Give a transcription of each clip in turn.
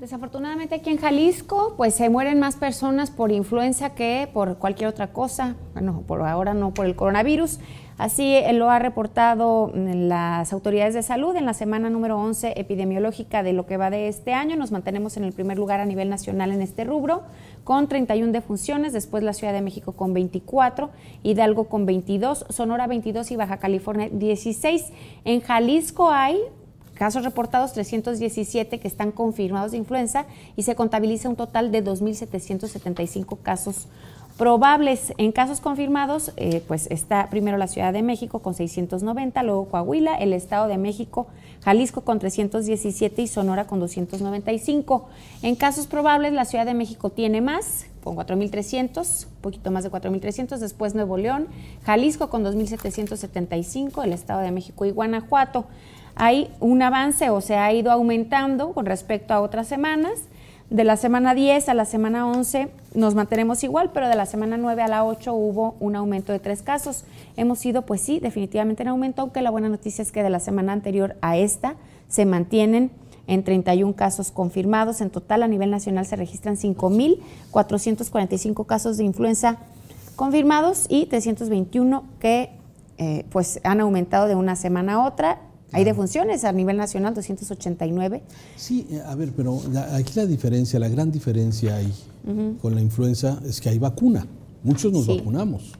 Desafortunadamente aquí en Jalisco, pues se mueren más personas por influenza que por cualquier otra cosa. Bueno, por ahora no por el coronavirus. Así eh, lo ha reportado mm, las autoridades de salud en la semana número 11 epidemiológica de lo que va de este año. Nos mantenemos en el primer lugar a nivel nacional en este rubro, con 31 defunciones, después la Ciudad de México con 24, Hidalgo con 22, Sonora 22 y Baja California 16. En Jalisco hay casos reportados 317 que están confirmados de influenza y se contabiliza un total de 2.775 casos probables. En casos confirmados, eh, pues está primero la Ciudad de México con 690, luego Coahuila, el Estado de México, Jalisco con 317 y Sonora con 295. En casos probables, la Ciudad de México tiene más, con 4.300, un poquito más de 4.300, después Nuevo León, Jalisco con 2.775, el Estado de México y Guanajuato hay un avance o se ha ido aumentando con respecto a otras semanas. De la semana 10 a la semana 11 nos mantenemos igual, pero de la semana 9 a la 8 hubo un aumento de tres casos. Hemos ido, pues sí, definitivamente en aumento, aunque la buena noticia es que de la semana anterior a esta se mantienen en 31 casos confirmados. En total, a nivel nacional se registran 5.445 casos de influenza confirmados y 321 que eh, pues han aumentado de una semana a otra hay defunciones a nivel nacional, 289. Sí, eh, a ver, pero aquí la diferencia, la gran diferencia hay con la influenza es que hay vacuna. Muchos nos vacunamos.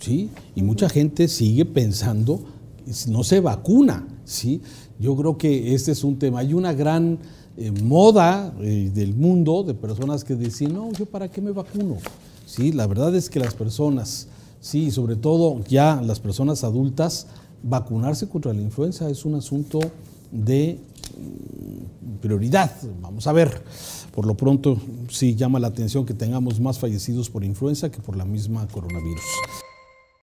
¿Sí? Y mucha gente sigue pensando, no se vacuna. ¿Sí? Yo creo que este es un tema. Hay una gran eh, moda eh, del mundo de personas que dicen, no, yo para qué me vacuno. ¿Sí? La verdad es que las personas, sí, sobre todo ya las personas adultas, vacunarse contra la influenza es un asunto de mm, prioridad. Vamos a ver. Por lo pronto, sí llama la atención que tengamos más fallecidos por influenza que por la misma coronavirus.